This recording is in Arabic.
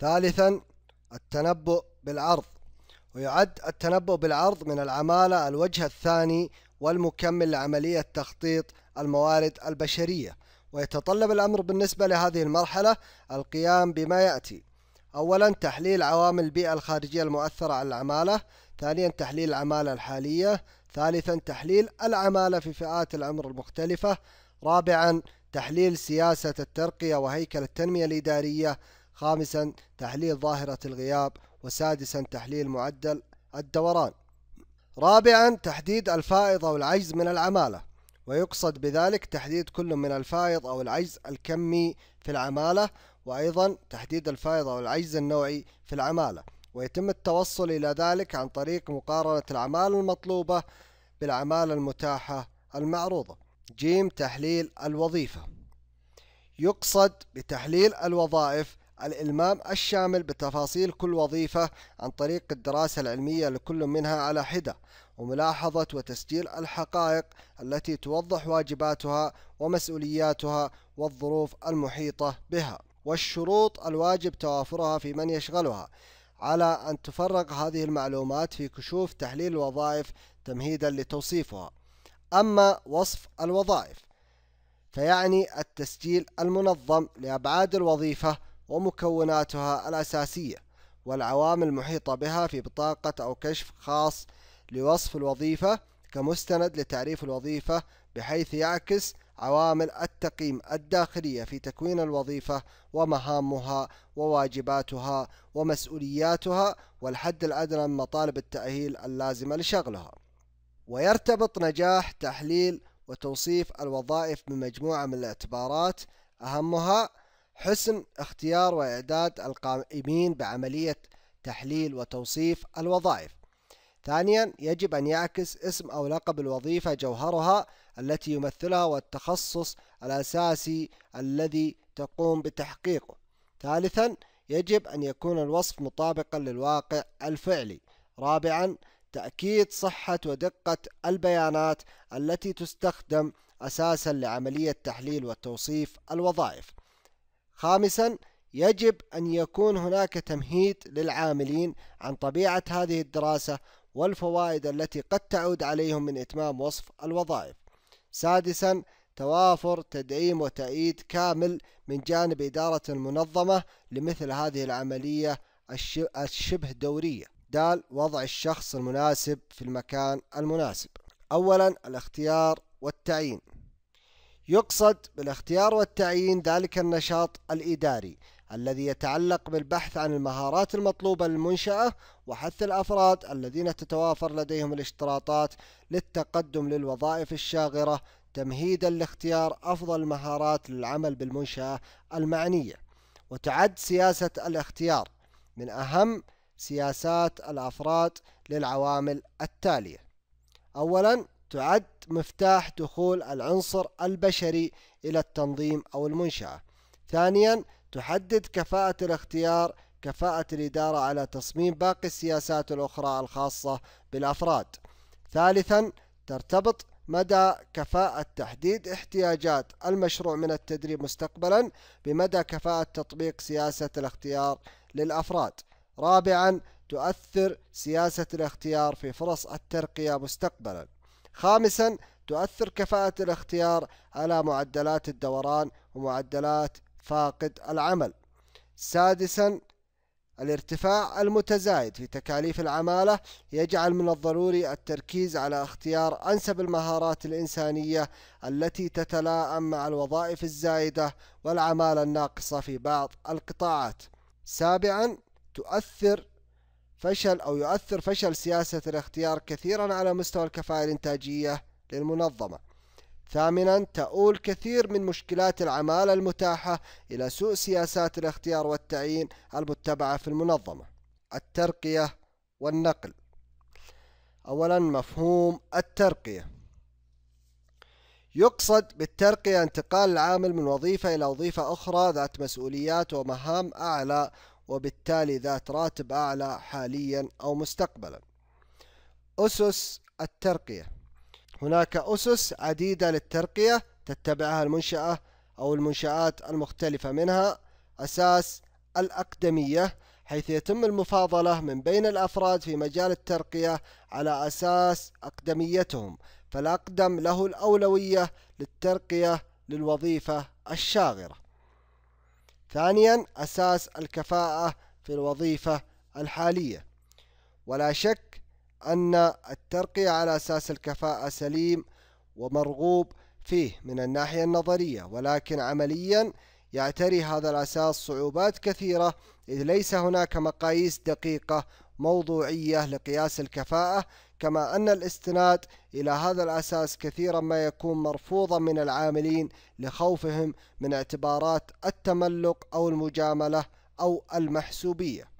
ثالثا التنبؤ بالعرض ويعد التنبؤ بالعرض من العمالة الوجه الثاني والمكمل لعملية تخطيط الموارد البشرية ويتطلب الأمر بالنسبة لهذه المرحلة القيام بما يأتي أولا تحليل عوامل البيئة الخارجية المؤثرة على العمالة ثانيا تحليل العمالة الحالية ثالثا تحليل العمالة في فئات العمر المختلفة رابعا تحليل سياسة الترقية وهيكل التنمية الإدارية خامسا تحليل ظاهرة الغياب وسادسا تحليل معدل الدوران رابعا تحديد الفائض أو العجز من العمالة ويقصد بذلك تحديد كل من الفائض أو العجز الكمي في العمالة وأيضا تحديد الفائض أو العجز النوعي في العمالة ويتم التوصل إلى ذلك عن طريق مقارنة العمالة المطلوبة بالعمالة المتاحة المعروضة جيم تحليل الوظيفة يقصد بتحليل الوظائف الإلمام الشامل بتفاصيل كل وظيفة عن طريق الدراسة العلمية لكل منها على حدة وملاحظة وتسجيل الحقائق التي توضح واجباتها ومسؤولياتها والظروف المحيطة بها والشروط الواجب توافرها في من يشغلها على أن تفرغ هذه المعلومات في كشوف تحليل الوظائف تمهيدا لتوصيفها أما وصف الوظائف فيعني التسجيل المنظم لأبعاد الوظيفة ومكوناتها الأساسية والعوامل المحيطة بها في بطاقة أو كشف خاص لوصف الوظيفة كمستند لتعريف الوظيفة بحيث يعكس عوامل التقييم الداخلية في تكوين الوظيفة ومهامها وواجباتها ومسؤولياتها والحد الأدنى من مطالب التأهيل اللازمة لشغلها. ويرتبط نجاح تحليل وتوصيف الوظائف بمجموعة من الاعتبارات أهمها حسن اختيار وإعداد القائمين بعملية تحليل وتوصيف الوظائف. ثانيا يجب أن يعكس اسم أو لقب الوظيفة جوهرها التي يمثلها والتخصص الأساسي الذي تقوم بتحقيقه. ثالثا يجب أن يكون الوصف مطابقا للواقع الفعلي. رابعا تأكيد صحة ودقة البيانات التي تستخدم أساسا لعملية تحليل وتوصيف الوظائف. خامسا يجب أن يكون هناك تمهيد للعاملين عن طبيعة هذه الدراسة والفوائد التي قد تعود عليهم من إتمام وصف الوظائف. سادسا توافر تدعيم وتأييد كامل من جانب إدارة المنظمة لمثل هذه العملية الشبه دورية. دال وضع الشخص المناسب في المكان المناسب. أولا الاختيار والتعيين. يقصد بالاختيار والتعيين ذلك النشاط الإداري الذي يتعلق بالبحث عن المهارات المطلوبة للمنشأة وحث الأفراد الذين تتوافر لديهم الاشتراطات للتقدم للوظائف الشاغرة تمهيدا لاختيار أفضل المهارات للعمل بالمنشأة المعنية وتعد سياسة الاختيار من أهم سياسات الأفراد للعوامل التالية أولا تعد مفتاح دخول العنصر البشري إلى التنظيم أو المنشأة. ثانيا تحدد كفاءة الاختيار كفاءة الإدارة على تصميم باقي السياسات الأخرى الخاصة بالأفراد. ثالثا ترتبط مدى كفاءة تحديد احتياجات المشروع من التدريب مستقبلا بمدى كفاءة تطبيق سياسة الاختيار للأفراد. رابعا تؤثر سياسة الاختيار في فرص الترقية مستقبلا. خامسا تؤثر كفاءة الاختيار على معدلات الدوران ومعدلات فاقد العمل سادسا الارتفاع المتزايد في تكاليف العمالة يجعل من الضروري التركيز على اختيار أنسب المهارات الإنسانية التي تتلاءم مع الوظائف الزائدة والعمالة الناقصة في بعض القطاعات. سابعا تؤثر فشل أو يؤثر فشل سياسة الاختيار كثيرا على مستوى الكفاءة الإنتاجية للمنظمة ثامنا تؤول كثير من مشكلات العمالة المتاحة إلى سوء سياسات الاختيار والتعيين المتبعة في المنظمة الترقية والنقل أولا مفهوم الترقية يقصد بالترقية انتقال العامل من وظيفة إلى وظيفة أخرى ذات مسؤوليات ومهام أعلى وبالتالي ذات راتب أعلى حاليا أو مستقبلا أسس الترقية هناك أسس عديدة للترقية تتبعها المنشأة أو المنشآت المختلفة منها أساس الأقدمية حيث يتم المفاضلة من بين الأفراد في مجال الترقية على أساس أقدميتهم فالأقدم له الأولوية للترقية للوظيفة الشاغرة ثانيا أساس الكفاءة في الوظيفة الحالية ولا شك أن الترقية على أساس الكفاءة سليم ومرغوب فيه من الناحية النظرية ولكن عمليا يعتري هذا الأساس صعوبات كثيرة إذ ليس هناك مقاييس دقيقة موضوعية لقياس الكفاءة كما أن الاستناد إلى هذا الأساس كثيرا ما يكون مرفوضا من العاملين لخوفهم من اعتبارات التملق أو المجاملة أو المحسوبية